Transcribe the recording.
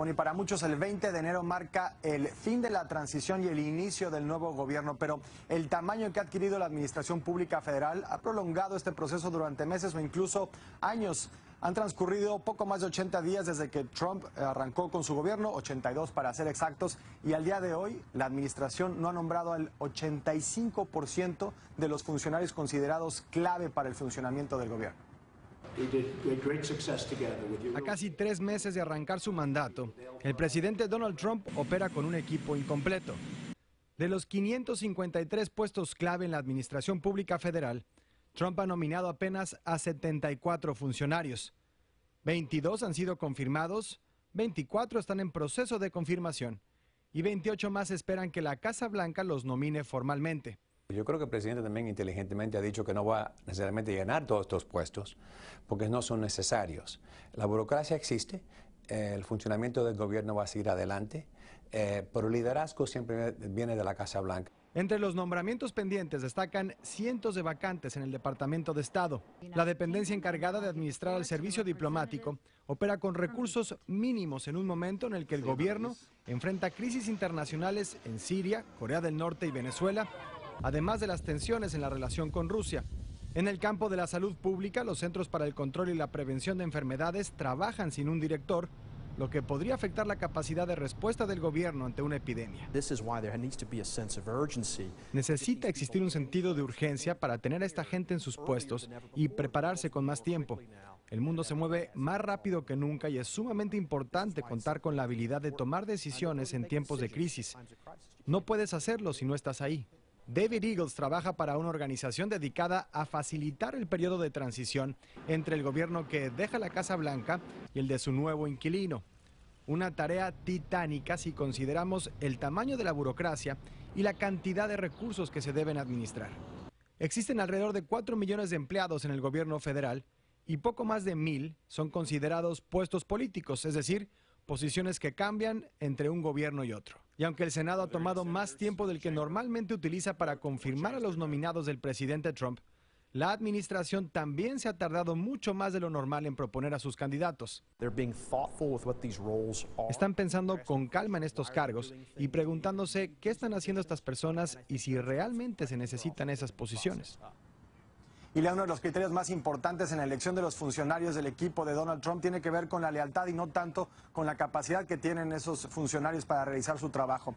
Bueno, y para muchos el 20 de enero marca el fin de la transición y el inicio del nuevo gobierno, pero el tamaño que ha adquirido la Administración Pública Federal ha prolongado este proceso durante meses o incluso años. Han transcurrido poco más de 80 días desde que Trump arrancó con su gobierno, 82 para ser exactos, y al día de hoy la administración no ha nombrado al 85% de los funcionarios considerados clave para el funcionamiento del gobierno. A casi tres meses de arrancar su mandato, el presidente Donald Trump opera con un equipo incompleto. De los 553 puestos clave en la Administración Pública Federal, Trump ha nominado apenas a 74 funcionarios. 22 han sido confirmados, 24 están en proceso de confirmación y 28 más esperan que la Casa Blanca los nomine formalmente. Yo creo que el presidente también inteligentemente ha dicho que no va necesariamente a llenar todos estos puestos porque no son necesarios. La burocracia existe, eh, el funcionamiento del gobierno va a seguir adelante, eh, pero el liderazgo siempre viene de la Casa Blanca. Entre los nombramientos pendientes destacan cientos de vacantes en el Departamento de Estado. La dependencia encargada de administrar el servicio diplomático opera con recursos mínimos en un momento en el que el gobierno enfrenta crisis internacionales en Siria, Corea del Norte y Venezuela además de las tensiones en la relación con Rusia. En el campo de la salud pública, los Centros para el Control y la Prevención de Enfermedades trabajan sin un director, lo que podría afectar la capacidad de respuesta del gobierno ante una epidemia. Necesita existir un sentido de urgencia para tener a esta gente en sus puestos y prepararse con más tiempo. El mundo se mueve más rápido que nunca y es sumamente importante contar con la habilidad de tomar decisiones en tiempos de crisis. No puedes hacerlo si no estás ahí. David Eagles trabaja para una organización dedicada a facilitar el periodo de transición entre el gobierno que deja la Casa Blanca y el de su nuevo inquilino. Una tarea titánica si consideramos el tamaño de la burocracia y la cantidad de recursos que se deben administrar. Existen alrededor de 4 millones de empleados en el gobierno federal y poco más de mil son considerados puestos políticos, es decir, posiciones que cambian entre un gobierno y otro. Y aunque el Senado ha tomado más tiempo del que normalmente utiliza para confirmar a los nominados del presidente Trump, la administración también se ha tardado mucho más de lo normal en proponer a sus candidatos. Están pensando con calma en estos cargos y preguntándose qué están haciendo estas personas y si realmente se necesitan esas posiciones. Y uno de los criterios más importantes en la elección de los funcionarios del equipo de Donald Trump tiene que ver con la lealtad y no tanto con la capacidad que tienen esos funcionarios para realizar su trabajo.